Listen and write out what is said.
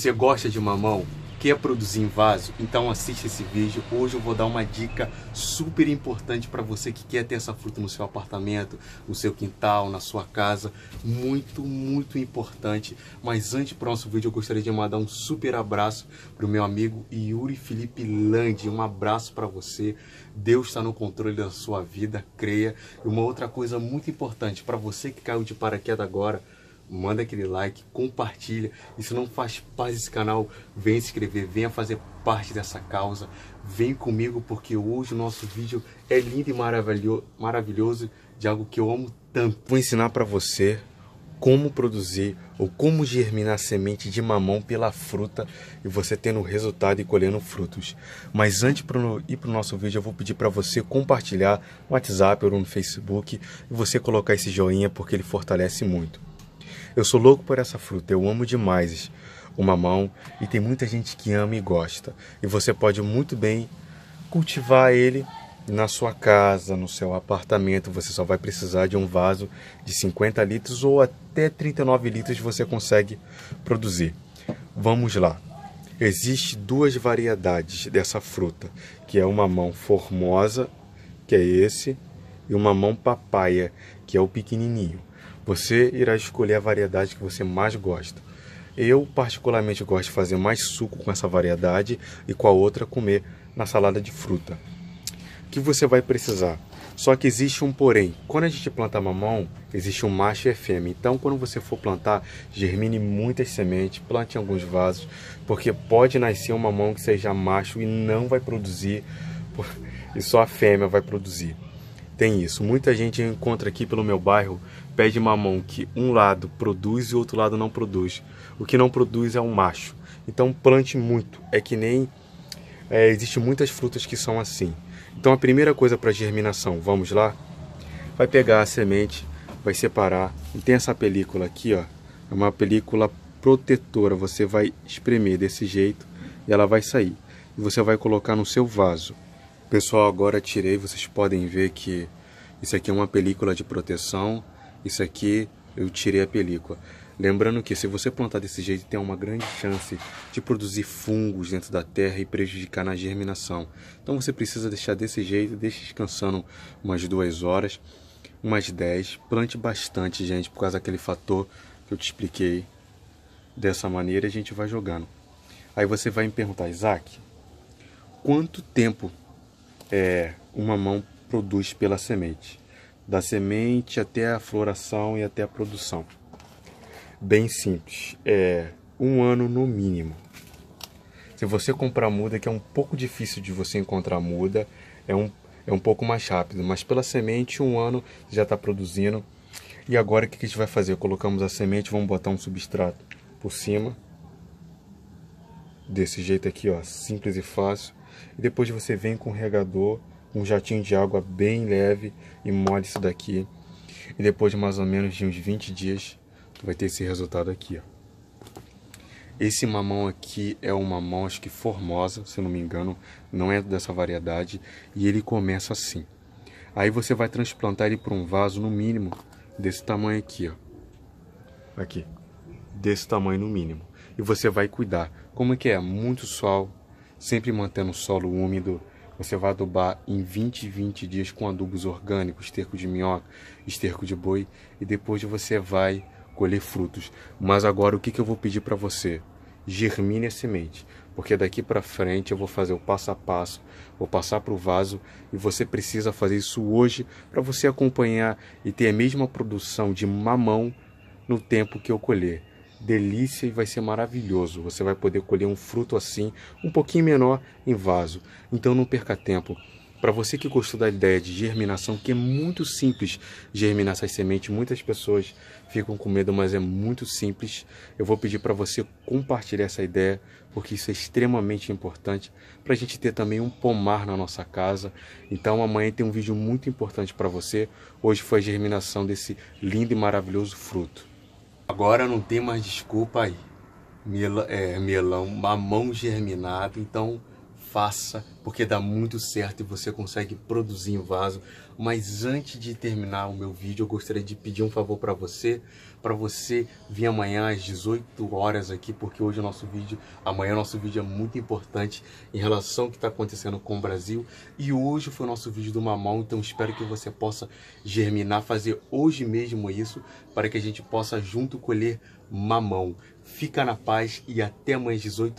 você gosta de mamão, quer produzir em vaso, então assista esse vídeo. Hoje eu vou dar uma dica super importante para você que quer ter essa fruta no seu apartamento, no seu quintal, na sua casa. Muito, muito importante. Mas antes do próximo vídeo, eu gostaria de mandar um super abraço para o meu amigo Yuri Felipe Landi. Um abraço para você. Deus está no controle da sua vida, creia. E uma outra coisa muito importante para você que caiu de paraquedas agora, manda aquele like, compartilha. E se não faz parte desse canal, vem se inscrever, venha fazer parte dessa causa. Vem comigo porque hoje o nosso vídeo é lindo e maravilhoso, maravilhoso de algo que eu amo tanto. Vou ensinar para você como produzir ou como germinar semente de mamão pela fruta e você tendo resultado e colhendo frutos. Mas antes de ir para o nosso vídeo, eu vou pedir para você compartilhar no WhatsApp ou no Facebook e você colocar esse joinha porque ele fortalece muito. Eu sou louco por essa fruta, eu amo demais o mamão e tem muita gente que ama e gosta. E você pode muito bem cultivar ele na sua casa, no seu apartamento. Você só vai precisar de um vaso de 50 litros ou até 39 litros você consegue produzir. Vamos lá. Existem duas variedades dessa fruta, que é o mamão formosa, que é esse, e o mamão papaya, que é o pequenininho. Você irá escolher a variedade que você mais gosta. Eu, particularmente, gosto de fazer mais suco com essa variedade e com a outra comer na salada de fruta. O que você vai precisar? Só que existe um porém. Quando a gente planta mamão, existe um macho e fêmea. Então, quando você for plantar, germine muitas sementes, plante em alguns vasos, porque pode nascer um mamão que seja macho e não vai produzir, e só a fêmea vai produzir tem isso. Muita gente encontra aqui pelo meu bairro pede mamão que um lado produz e o outro lado não produz. O que não produz é um macho. Então plante muito. É que nem é, existe muitas frutas que são assim. Então a primeira coisa para germinação, vamos lá? Vai pegar a semente, vai separar e tem essa película aqui, ó. É uma película protetora. Você vai espremer desse jeito e ela vai sair. E você vai colocar no seu vaso. Pessoal, agora tirei, vocês podem ver que isso aqui é uma película de proteção, isso aqui eu tirei a película. Lembrando que se você plantar desse jeito, tem uma grande chance de produzir fungos dentro da terra e prejudicar na germinação. Então você precisa deixar desse jeito, deixe descansando umas duas horas, umas 10. Plante bastante, gente, por causa daquele fator que eu te expliquei. Dessa maneira a gente vai jogando. Aí você vai me perguntar, Isaac, quanto tempo é uma mão produz pela semente, da semente até a floração e até a produção. Bem simples, é um ano no mínimo. Se você comprar muda, que é um pouco difícil de você encontrar muda, é um, é um pouco mais rápido, mas pela semente, um ano já está produzindo. E agora o que a gente vai fazer? Colocamos a semente, vamos botar um substrato por cima, desse jeito aqui, ó, simples e fácil. E depois você vem com um regador, um jatinho de água bem leve e molha isso daqui. E depois de mais ou menos de uns 20 dias, tu vai ter esse resultado aqui, ó. Esse mamão aqui é um mamão, acho que formosa, se não me engano, não é dessa variedade, e ele começa assim. Aí você vai transplantar ele para um vaso, no mínimo, desse tamanho aqui, ó. Aqui. Desse tamanho, no mínimo. E você vai cuidar. Como é que é? Muito sol, sempre mantendo o solo úmido. Você vai adubar em 20 20 dias com adubos orgânicos, esterco de minhoca, esterco de boi e depois você vai colher frutos. Mas agora o que, que eu vou pedir para você? Germine a semente, porque daqui para frente eu vou fazer o passo a passo, vou passar para o vaso e você precisa fazer isso hoje para você acompanhar e ter a mesma produção de mamão no tempo que eu colher delícia e vai ser maravilhoso. Você vai poder colher um fruto assim, um pouquinho menor em vaso. Então não perca tempo. Para você que gostou da ideia de germinação, que é muito simples germinar essas sementes, muitas pessoas ficam com medo, mas é muito simples. Eu vou pedir para você compartilhar essa ideia, porque isso é extremamente importante para a gente ter também um pomar na nossa casa. Então amanhã tem um vídeo muito importante para você. Hoje foi a germinação desse lindo e maravilhoso fruto. Agora não tem mais desculpa aí. é, melão, mamão germinado. Então, faça, porque dá muito certo e você consegue produzir em vaso. Mas antes de terminar o meu vídeo, eu gostaria de pedir um favor para você, para você vir amanhã às 18 horas aqui, porque hoje o nosso vídeo, amanhã o nosso vídeo é muito importante em relação ao que está acontecendo com o Brasil. E hoje foi o nosso vídeo do mamão, então espero que você possa germinar, fazer hoje mesmo isso, para que a gente possa junto colher mamão. Fica na paz e até amanhã às 18 horas.